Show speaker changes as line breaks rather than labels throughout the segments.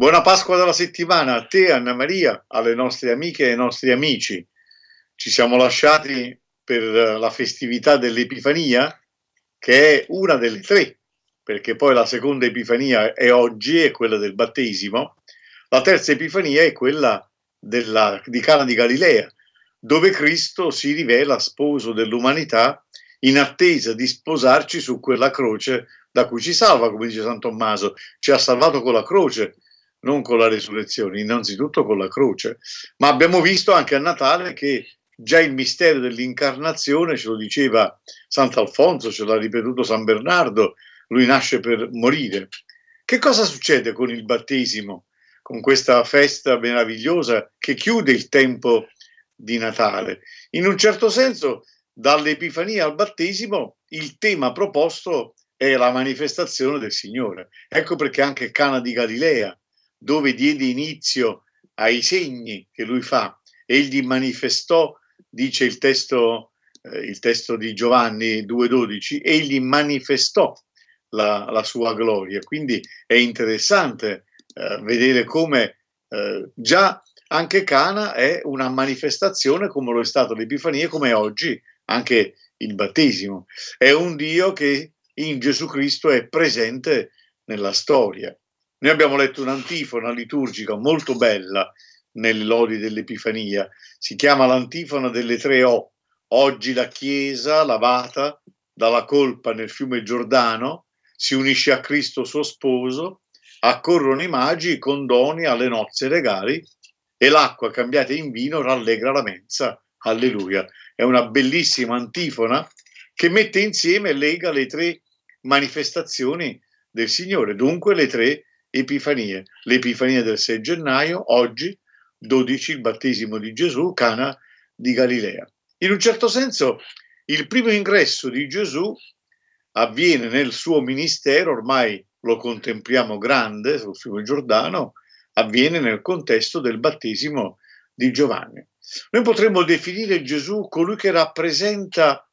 Buona Pasqua della settimana a te, Anna Maria, alle nostre amiche e ai nostri amici. Ci siamo lasciati per eh, la festività dell'Epifania, che è una delle tre, perché poi la seconda Epifania è oggi, è quella del battesimo. La terza Epifania è quella della, di Cana di Galilea, dove Cristo si rivela sposo dell'umanità in attesa di sposarci su quella croce da cui ci salva, come dice San Tommaso, ci ha salvato con la croce, non con la resurrezione, innanzitutto con la croce. Ma abbiamo visto anche a Natale che già il mistero dell'incarnazione ce lo diceva Sant'Alfonso, ce l'ha ripetuto San Bernardo, lui nasce per morire. Che cosa succede con il battesimo, con questa festa meravigliosa che chiude il tempo di Natale? In un certo senso, dall'Epifania al battesimo, il tema proposto è la manifestazione del Signore. Ecco perché anche Cana di Galilea dove diede inizio ai segni che lui fa. Egli manifestò, dice il testo, eh, il testo di Giovanni 2.12, egli manifestò la, la, sua gloria. Quindi è interessante eh, vedere come eh, già anche Cana è una manifestazione, come lo è stato l'Epifania, come oggi anche il battesimo. È un Dio che in Gesù Cristo è presente nella storia. Noi abbiamo letto un'antifona liturgica molto bella nelle lodi dell'Epifania, si chiama l'antifona delle tre O. Oggi la Chiesa, lavata dalla colpa nel fiume Giordano, si unisce a Cristo suo sposo, accorrono i magi, i condoni alle nozze regali e l'acqua cambiata in vino rallegra la mensa. Alleluia. È una bellissima antifona che mette insieme e lega le tre manifestazioni del Signore, dunque le tre Epifanie, l'Epifania del 6 gennaio, oggi 12 il battesimo di Gesù, Cana di Galilea. In un certo senso il primo ingresso di Gesù avviene nel suo ministero, ormai lo contempliamo grande sul fiume Giordano, avviene nel contesto del battesimo di Giovanni. Noi potremmo definire Gesù colui che rappresenta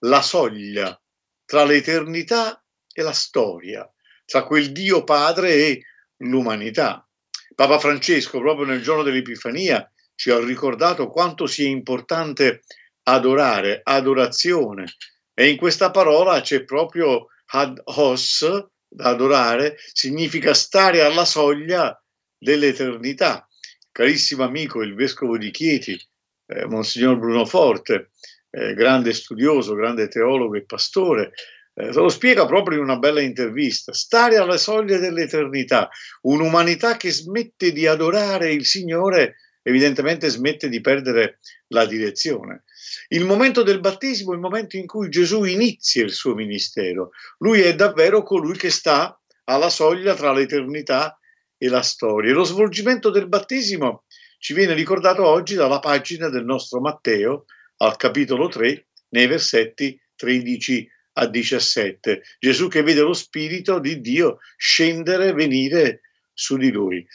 la soglia tra l'eternità e la storia, tra quel Dio Padre e l'umanità. Papa Francesco, proprio nel giorno dell'Epifania, ci ha ricordato quanto sia importante adorare, adorazione. E in questa parola c'è proprio ad os, adorare, significa stare alla soglia dell'eternità. Carissimo amico, il vescovo di Chieti, eh, Monsignor Bruno Forte, eh, grande studioso, grande teologo e pastore, eh, lo spiega proprio in una bella intervista, stare alle soglie dell'eternità, un'umanità che smette di adorare il Signore, evidentemente smette di perdere la direzione. Il momento del battesimo è il momento in cui Gesù inizia il suo ministero. Lui è davvero colui che sta alla soglia tra l'eternità e la storia. lo svolgimento del battesimo ci viene ricordato oggi dalla pagina del nostro Matteo al capitolo 3 nei versetti 13 a 17. Gesù che vede lo Spirito di Dio scendere, e venire su di lui.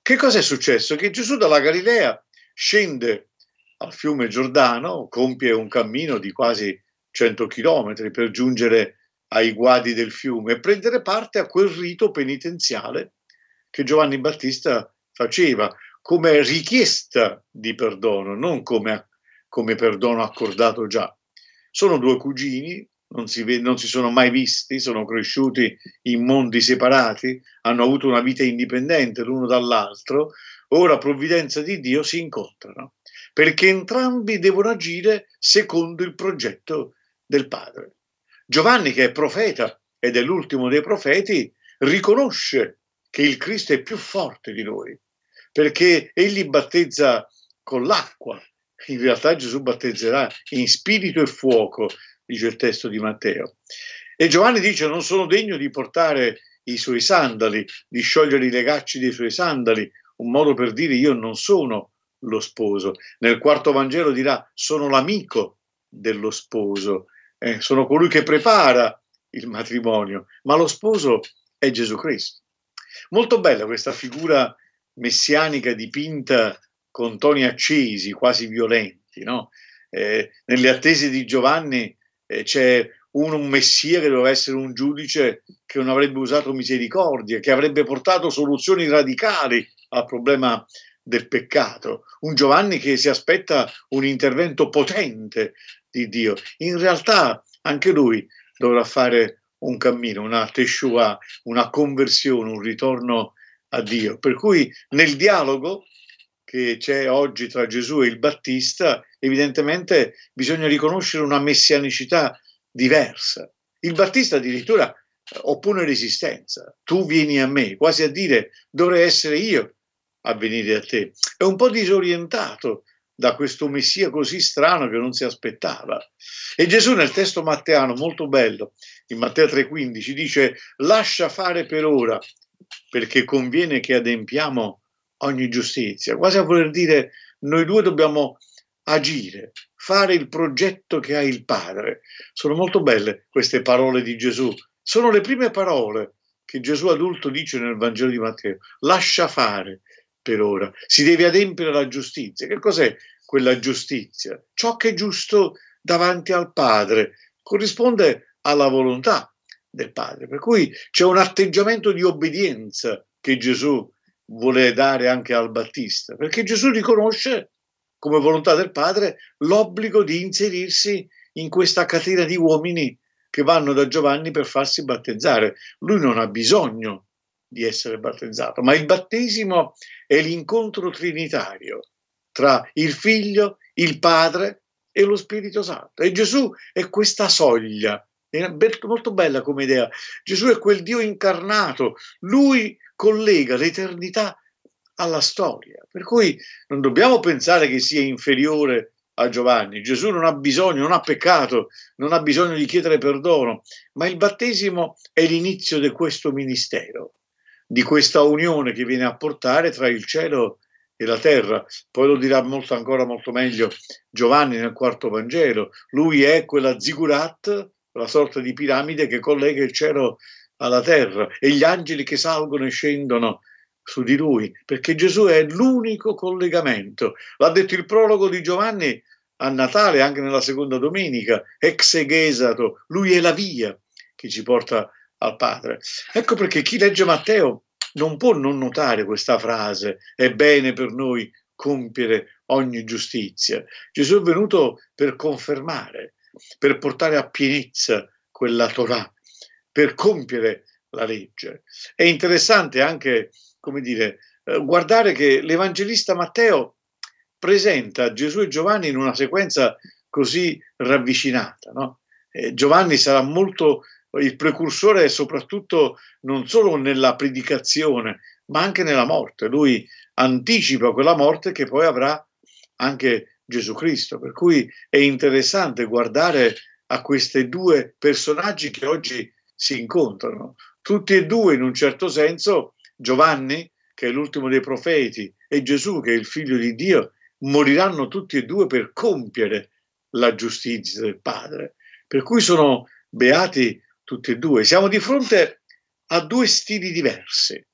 Che cosa è successo? Che Gesù dalla Galilea scende al fiume Giordano, compie un cammino di quasi 100 chilometri per giungere ai guadi del fiume e prendere parte a quel rito penitenziale che Giovanni Battista faceva come richiesta di perdono, non come, come perdono accordato già. Sono due cugini, non si, non si sono mai visti, sono cresciuti in mondi separati, hanno avuto una vita indipendente l'uno dall'altro, ora provvidenza di Dio si incontrano, perché entrambi devono agire secondo il progetto del Padre. Giovanni, che è profeta ed è l'ultimo dei profeti, riconosce che il Cristo è più forte di noi, perché egli battezza con l'acqua. In realtà Gesù battezzerà in spirito e fuoco, dice il testo di Matteo. E Giovanni dice non sono degno di portare i suoi sandali, di sciogliere i legacci dei suoi sandali, un modo per dire io non sono lo sposo. Nel quarto Vangelo dirà sono l'amico dello sposo, eh, sono colui che prepara il matrimonio, ma lo sposo è Gesù Cristo. Molto bella questa figura messianica dipinta con toni accesi, quasi violenti, no? eh, nelle attese di Giovanni eh, c'è uno un messia che doveva essere un giudice che non avrebbe usato misericordia, che avrebbe portato soluzioni radicali al problema del peccato, un Giovanni che si aspetta un intervento potente di Dio. In realtà anche lui dovrà fare un cammino, una teshuva, una conversione, un ritorno a Dio. Per cui nel dialogo che c'è oggi tra Gesù e il Battista, evidentemente bisogna riconoscere una messianicità diversa. Il Battista addirittura oppone resistenza, tu vieni a me, quasi a dire dovrei essere io a venire a te. È un po' disorientato da questo Messia così strano che non si aspettava. E Gesù nel testo matteano, molto bello, in Matteo 3:15, dice lascia fare per ora, perché conviene che adempiamo ogni giustizia, quasi a voler dire noi due dobbiamo agire, fare il progetto che ha il Padre. Sono molto belle queste parole di Gesù. Sono le prime parole che Gesù adulto dice nel Vangelo di Matteo. Lascia fare per ora, si deve adempiere la giustizia. Che cos'è quella giustizia? Ciò che è giusto davanti al Padre corrisponde alla volontà del Padre. Per cui c'è un atteggiamento di obbedienza che Gesù vuole dare anche al Battista, perché Gesù riconosce come volontà del padre, l'obbligo di inserirsi in questa catena di uomini che vanno da Giovanni per farsi battezzare. Lui non ha bisogno di essere battezzato, ma il battesimo è l'incontro trinitario tra il figlio, il padre e lo Spirito Santo. E Gesù è questa soglia, è molto bella come idea. Gesù è quel Dio incarnato, lui collega l'eternità alla storia. Per cui non dobbiamo pensare che sia inferiore a Giovanni. Gesù non ha bisogno, non ha peccato, non ha bisogno di chiedere perdono, ma il battesimo è l'inizio di questo ministero, di questa unione che viene a portare tra il cielo e la terra. Poi lo dirà molto ancora molto meglio Giovanni nel quarto Vangelo. Lui è quella zigurat, la sorta di piramide che collega il cielo alla terra e gli angeli che salgono e scendono su di lui, perché Gesù è l'unico collegamento. L'ha detto il prologo di Giovanni a Natale, anche nella seconda domenica, exegesato, lui è la via che ci porta al Padre. Ecco perché chi legge Matteo non può non notare questa frase, è bene per noi compiere ogni giustizia. Gesù è venuto per confermare, per portare a pienezza quella Torah, per compiere la legge. È interessante anche come dire, eh, guardare che l'Evangelista Matteo presenta Gesù e Giovanni in una sequenza così ravvicinata. No? Giovanni sarà molto il precursore soprattutto non solo nella predicazione, ma anche nella morte. Lui anticipa quella morte che poi avrà anche Gesù Cristo. Per cui è interessante guardare a questi due personaggi che oggi si incontrano. Tutti e due, in un certo senso, Giovanni, che è l'ultimo dei profeti, e Gesù, che è il figlio di Dio, moriranno tutti e due per compiere la giustizia del Padre. Per cui sono beati tutti e due. Siamo di fronte a due stili diversi.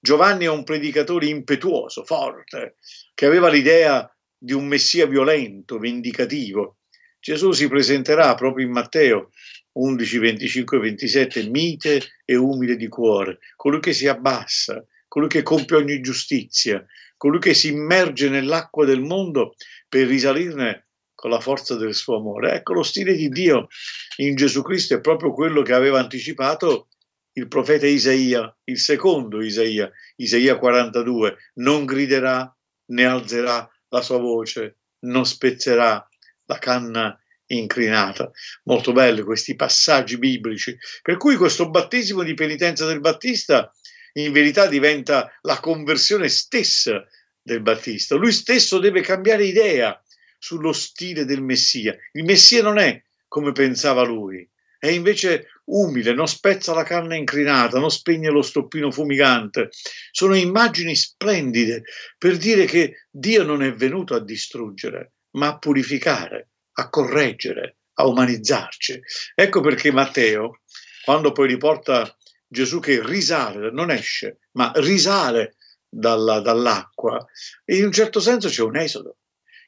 Giovanni è un predicatore impetuoso, forte, che aveva l'idea di un messia violento, vendicativo. Gesù si presenterà proprio in Matteo 11, 25, 27, mite e umile di cuore, colui che si abbassa, colui che compie ogni giustizia, colui che si immerge nell'acqua del mondo per risalirne con la forza del suo amore. Ecco, lo stile di Dio in Gesù Cristo è proprio quello che aveva anticipato il profeta Isaia, il secondo Isaia, Isaia 42, non griderà né alzerà la sua voce, non spezzerà la canna inclinata. Molto belli questi passaggi biblici. Per cui questo battesimo di penitenza del Battista in verità diventa la conversione stessa del Battista. Lui stesso deve cambiare idea sullo stile del Messia. Il Messia non è come pensava lui, è invece umile, non spezza la canna inclinata, non spegne lo stoppino fumigante. Sono immagini splendide per dire che Dio non è venuto a distruggere, ma a purificare a correggere, a umanizzarci. Ecco perché Matteo, quando poi riporta Gesù che risale, non esce, ma risale dalla, dall'acqua, in un certo senso c'è un esodo.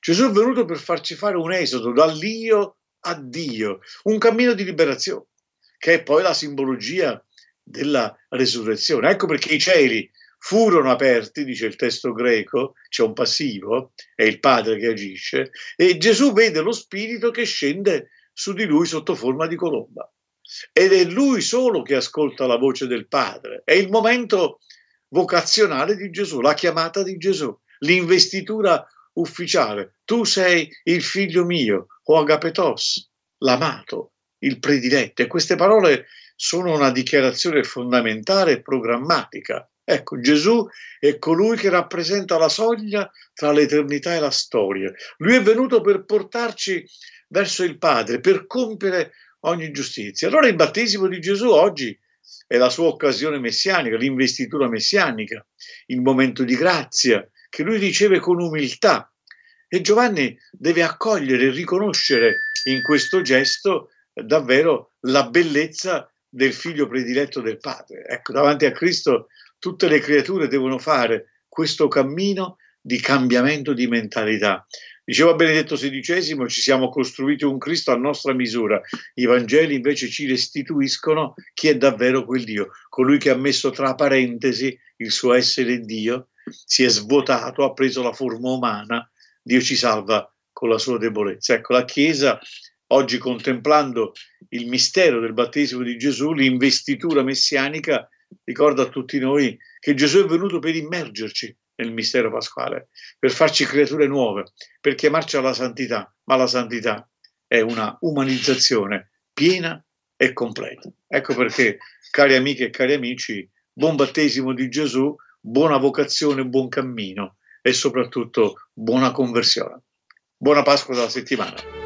Gesù è venuto per farci fare un esodo dall'io a Dio, un cammino di liberazione, che è poi la simbologia della resurrezione. Ecco perché i cieli furono aperti, dice il testo greco, c'è un passivo, è il padre che agisce, e Gesù vede lo spirito che scende su di lui sotto forma di colomba. Ed è lui solo che ascolta la voce del padre. È il momento vocazionale di Gesù, la chiamata di Gesù, l'investitura ufficiale. Tu sei il figlio mio, o agapetos, l'amato, il prediletto. E queste parole sono una dichiarazione fondamentale e programmatica Ecco, Gesù è colui che rappresenta la soglia tra l'eternità e la storia. Lui è venuto per portarci verso il Padre, per compiere ogni giustizia. Allora il battesimo di Gesù oggi è la sua occasione messianica, l'investitura messianica, il momento di grazia che lui riceve con umiltà. E Giovanni deve accogliere e riconoscere in questo gesto davvero la bellezza del figlio prediletto del Padre. Ecco, davanti a Cristo tutte le creature devono fare questo cammino di cambiamento di mentalità. Diceva Benedetto XVI, ci siamo costruiti un Cristo a nostra misura, i Vangeli invece ci restituiscono chi è davvero quel Dio, colui che ha messo tra parentesi il suo essere Dio, si è svuotato, ha preso la forma umana, Dio ci salva con la sua debolezza. Ecco, la Chiesa oggi contemplando il mistero del battesimo di Gesù, l'investitura messianica, ricorda a tutti noi che Gesù è venuto per immergerci nel mistero pasquale, per farci creature nuove, per chiamarci alla santità, ma la santità è una umanizzazione piena e completa. Ecco perché, cari amiche e cari amici, buon battesimo di Gesù, buona vocazione, buon cammino e soprattutto buona conversione. Buona Pasqua della settimana.